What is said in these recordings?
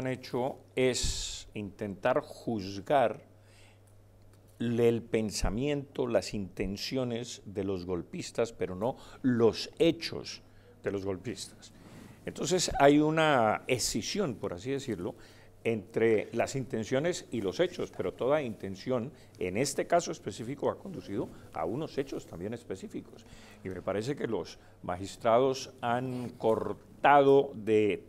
han hecho es intentar juzgar el pensamiento, las intenciones de los golpistas, pero no los hechos de los golpistas. Entonces hay una escisión, por así decirlo, entre las intenciones y los hechos, pero toda intención, en este caso específico, ha conducido a unos hechos también específicos. Y me parece que los magistrados han cortado de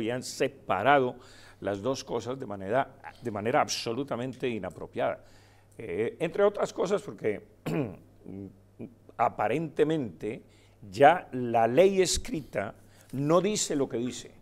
y han separado las dos cosas de manera, de manera absolutamente inapropiada. Eh, entre otras cosas porque aparentemente ya la ley escrita no dice lo que dice.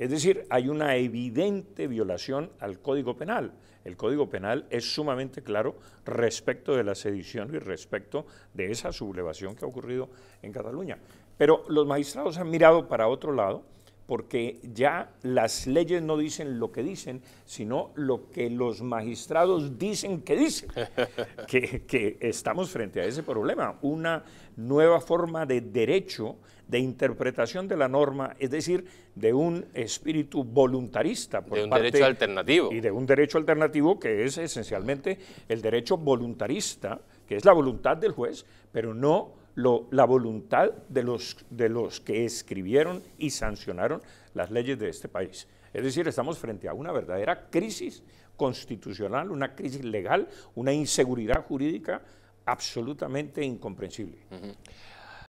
Es decir, hay una evidente violación al Código Penal. El Código Penal es sumamente claro respecto de la sedición y respecto de esa sublevación que ha ocurrido en Cataluña. Pero los magistrados han mirado para otro lado porque ya las leyes no dicen lo que dicen, sino lo que los magistrados dicen que dicen, que, estamos frente a ese problema, una nueva forma de derecho, de interpretación de la norma, es decir, de un espíritu voluntarista. Por de un derecho alternativo. Y de un derecho alternativo que es esencialmente el derecho voluntarista, que es la voluntad del juez, pero no la voluntad de los, de los que escribieron y sancionaron las leyes de este país. Es decir, estamos frente a una verdadera crisis constitucional, una crisis legal, una inseguridad jurídica absolutamente incomprensible.